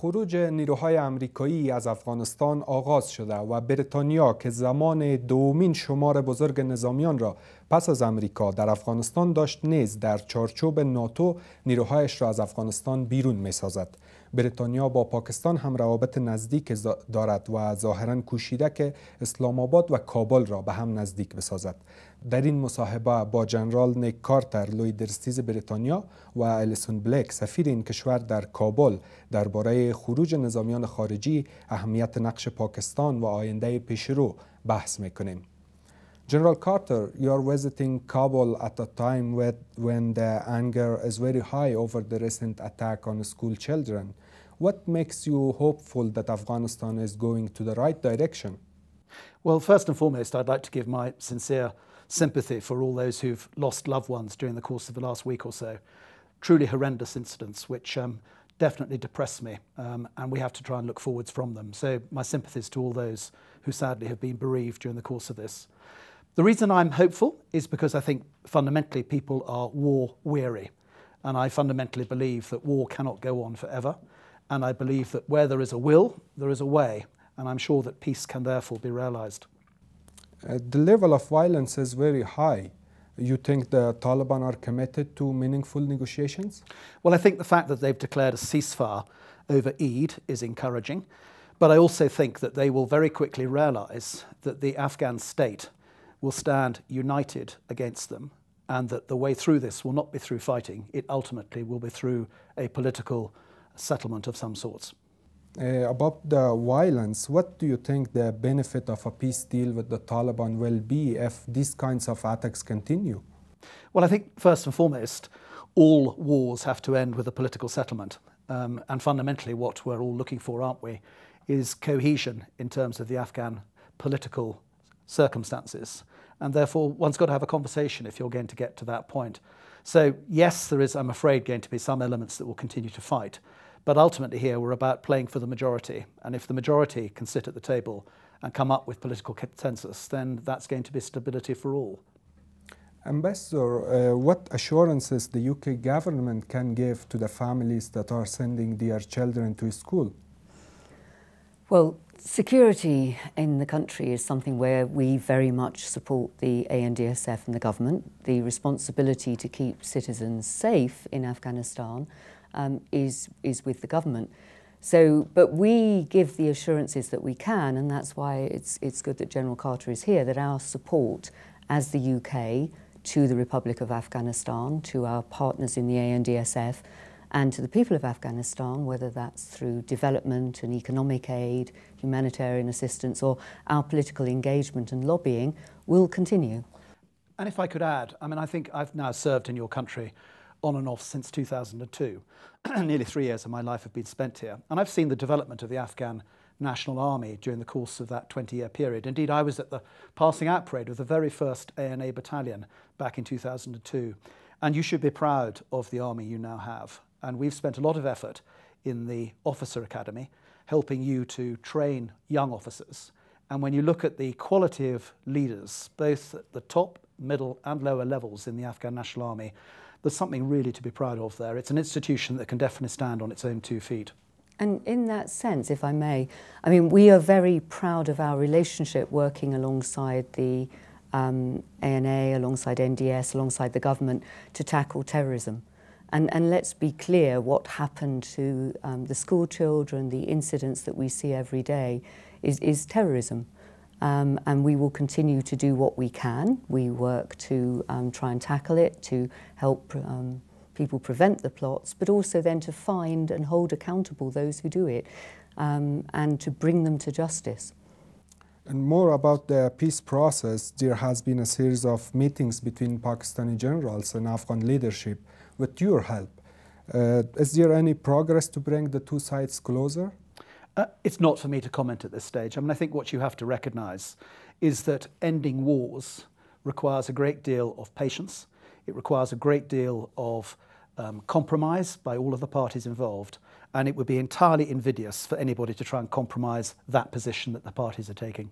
خروج نیروهای امریکایی از افغانستان آغاز شده و بریتانیا که زمان دومین شمار بزرگ نظامیان را پس از امریکا در افغانستان داشت نیز در چارچوب ناتو نیروهایش را از افغانستان بیرون می سازد. بریتانیا با پاکستان هم روابط نزدیک دارد و ظاهرا کوشیده که اسلام آباد و کابل را به هم نزدیک بسازد در این مصاحبه با جنرال نیک کارتر لوی درستیز بریتانیا و الیسون بلیک سفیر این کشور در کابل درباره خروج نظامیان خارجی اهمیت نقش پاکستان و آینده پیشرو بحث میکنیم General Carter, you're visiting Kabul at a time when the anger is very high over the recent attack on school children. What makes you hopeful that Afghanistan is going to the right direction? Well, first and foremost, I'd like to give my sincere sympathy for all those who've lost loved ones during the course of the last week or so. Truly horrendous incidents, which um, definitely depress me, um, and we have to try and look forwards from them. So, my sympathies to all those who sadly have been bereaved during the course of this. The reason I'm hopeful is because I think fundamentally people are war weary, and I fundamentally believe that war cannot go on forever. And I believe that where there is a will, there is a way. And I'm sure that peace can therefore be realized. Uh, the level of violence is very high. You think the Taliban are committed to meaningful negotiations? Well, I think the fact that they've declared a ceasefire over Eid is encouraging. But I also think that they will very quickly realize that the Afghan state will stand united against them and that the way through this will not be through fighting. It ultimately will be through a political settlement of some sorts. Uh, about the violence, what do you think the benefit of a peace deal with the Taliban will be if these kinds of attacks continue? Well, I think first and foremost, all wars have to end with a political settlement. Um, and fundamentally, what we're all looking for, aren't we, is cohesion in terms of the Afghan political circumstances. And therefore, one's got to have a conversation if you're going to get to that point. So, yes, there is, I'm afraid, going to be some elements that will continue to fight. But ultimately, here we're about playing for the majority. And if the majority can sit at the table and come up with political consensus, then that's going to be stability for all. Ambassador, uh, what assurances the UK government can give to the families that are sending their children to school? Well, security in the country is something where we very much support the ANDSF and the government. The responsibility to keep citizens safe in Afghanistan um, is, is with the government. So, but we give the assurances that we can, and that's why it's, it's good that General Carter is here, that our support as the UK to the Republic of Afghanistan, to our partners in the ANDSF, and to the people of Afghanistan, whether that's through development and economic aid, humanitarian assistance, or our political engagement and lobbying, will continue. And if I could add, I mean, I think I've now served in your country on and off since 2002. Nearly three years of my life have been spent here. And I've seen the development of the Afghan National Army during the course of that 20-year period. Indeed, I was at the passing out parade of the very first ANA battalion back in 2002. And you should be proud of the army you now have. And we've spent a lot of effort in the Officer Academy helping you to train young officers. And when you look at the quality of leaders, both at the top, middle and lower levels in the Afghan National Army, there's something really to be proud of there. It's an institution that can definitely stand on its own two feet. And in that sense, if I may, I mean, we are very proud of our relationship working alongside the um, ANA, alongside NDS, alongside the government to tackle terrorism. And, and let's be clear what happened to um, the school children, the incidents that we see every day is, is terrorism. um, and we will continue to do what we can. We work to um, try and tackle it, to help um, people prevent the plots, but also then to find and hold accountable those who do it um, and to bring them to justice. And more about the peace process, there has been a series of meetings between Pakistani generals and Afghan leadership with your help. Uh, is there any progress to bring the two sides closer? Uh, it's not for me to comment at this stage. I mean, I think what you have to recognise is that ending wars requires a great deal of patience. It requires a great deal of um, compromise by all of the parties involved. And it would be entirely invidious for anybody to try and compromise that position that the parties are taking.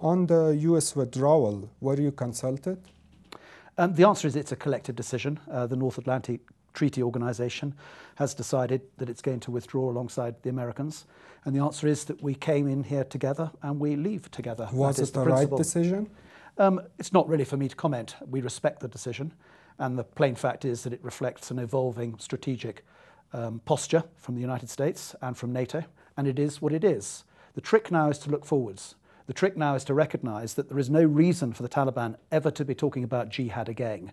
On the US withdrawal, were you consulted? Um, the answer is it's a collective decision. Uh, the North Atlantic Treaty Organization has decided that it's going to withdraw alongside the Americans. And the answer is that we came in here together and we leave together. Was it the, the right decision? Um, it's not really for me to comment. We respect the decision. And the plain fact is that it reflects an evolving strategic um, posture from the United States and from NATO. And it is what it is. The trick now is to look forwards. The trick now is to recognize that there is no reason for the Taliban ever to be talking about jihad again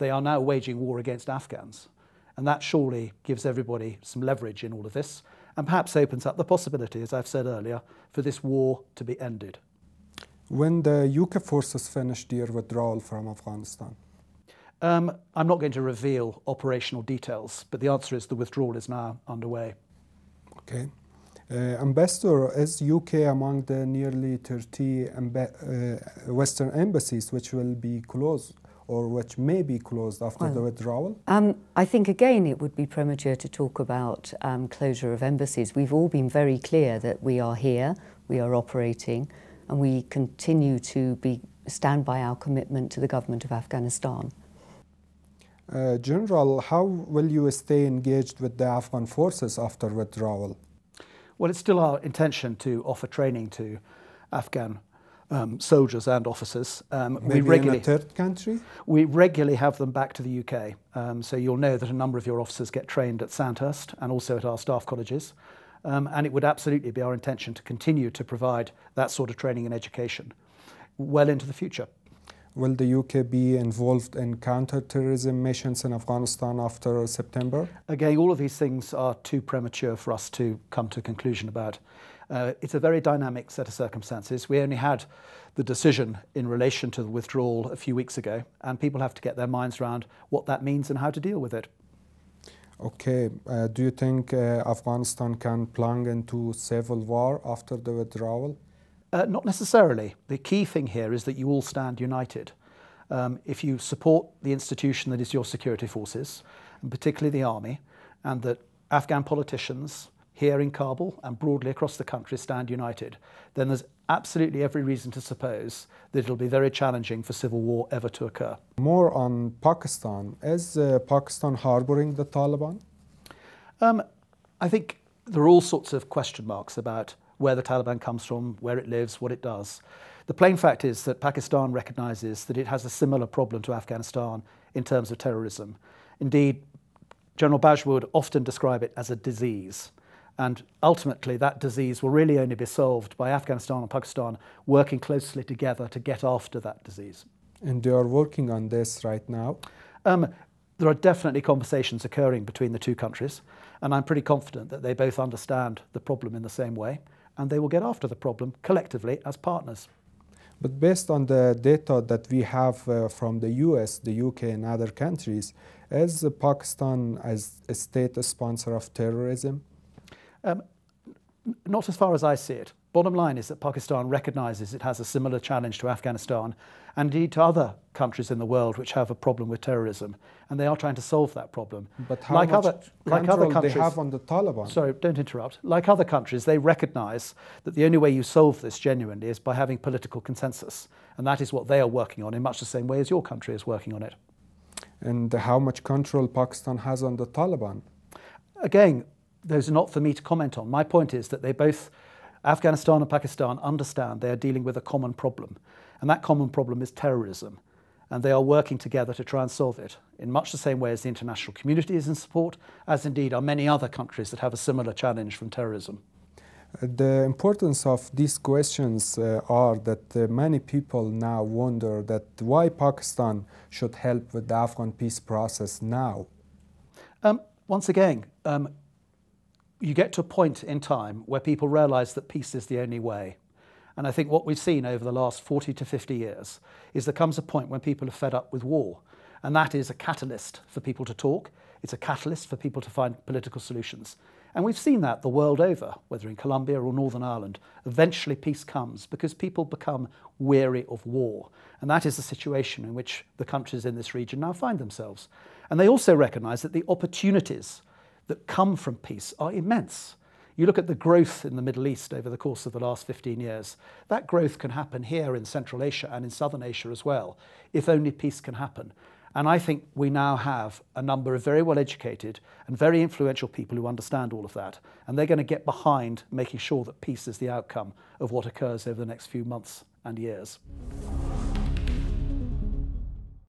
they are now waging war against Afghans. And that surely gives everybody some leverage in all of this and perhaps opens up the possibility, as I've said earlier, for this war to be ended. When the UK forces finished their withdrawal from Afghanistan? Um, I'm not going to reveal operational details, but the answer is the withdrawal is now underway. Okay. Uh, Ambassador, is UK among the nearly 30 uh, Western embassies which will be closed or which may be closed after well, the withdrawal? Um, I think, again, it would be premature to talk about um, closure of embassies. We've all been very clear that we are here, we are operating, and we continue to be, stand by our commitment to the government of Afghanistan. Uh, General, how will you stay engaged with the Afghan forces after withdrawal? Well, it's still our intention to offer training to Afghan um, soldiers and officers. Um, Maybe we regularly, in a third country? We regularly have them back to the UK. Um, so you'll know that a number of your officers get trained at Sandhurst and also at our staff colleges. Um, and it would absolutely be our intention to continue to provide that sort of training and education well into the future. Will the UK be involved in counter-terrorism missions in Afghanistan after September? Again, all of these things are too premature for us to come to a conclusion about. Uh, it's a very dynamic set of circumstances. We only had the decision in relation to the withdrawal a few weeks ago, and people have to get their minds around what that means and how to deal with it. Okay, uh, do you think uh, Afghanistan can plunge into civil war after the withdrawal? Uh, not necessarily. The key thing here is that you all stand united. Um, if you support the institution that is your security forces, and particularly the army, and that Afghan politicians, here in Kabul and broadly across the country stand united, then there's absolutely every reason to suppose that it'll be very challenging for civil war ever to occur. More on Pakistan. Is uh, Pakistan harboring the Taliban? Um, I think there are all sorts of question marks about where the Taliban comes from, where it lives, what it does. The plain fact is that Pakistan recognises that it has a similar problem to Afghanistan in terms of terrorism. Indeed, General Bashwood often describe it as a disease. And ultimately, that disease will really only be solved by Afghanistan and Pakistan working closely together to get after that disease. And they are working on this right now? Um, there are definitely conversations occurring between the two countries, and I'm pretty confident that they both understand the problem in the same way, and they will get after the problem collectively as partners. But based on the data that we have uh, from the US, the UK, and other countries, is Pakistan as a state sponsor of terrorism? Um, not as far as I see it. Bottom line is that Pakistan recognises it has a similar challenge to Afghanistan and indeed to other countries in the world which have a problem with terrorism, and they are trying to solve that problem. But how like much other, like other countries, they have on the Taliban? Sorry, don't interrupt. Like other countries, they recognise that the only way you solve this genuinely is by having political consensus, and that is what they are working on in much the same way as your country is working on it. And how much control Pakistan has on the Taliban? Again, those are not for me to comment on. My point is that they both, Afghanistan and Pakistan, understand they are dealing with a common problem. And that common problem is terrorism. And they are working together to try and solve it in much the same way as the international community is in support, as indeed are many other countries that have a similar challenge from terrorism. The importance of these questions uh, are that uh, many people now wonder that why Pakistan should help with the Afghan peace process now. Um, once again, um, you get to a point in time where people realize that peace is the only way. And I think what we've seen over the last 40 to 50 years is there comes a point when people are fed up with war. And that is a catalyst for people to talk. It's a catalyst for people to find political solutions. And we've seen that the world over, whether in Colombia or Northern Ireland. Eventually, peace comes because people become weary of war. And that is the situation in which the countries in this region now find themselves. And they also recognize that the opportunities that come from peace are immense. You look at the growth in the Middle East over the course of the last 15 years. That growth can happen here in Central Asia and in Southern Asia as well, if only peace can happen. And I think we now have a number of very well educated and very influential people who understand all of that. And they're going to get behind making sure that peace is the outcome of what occurs over the next few months and years.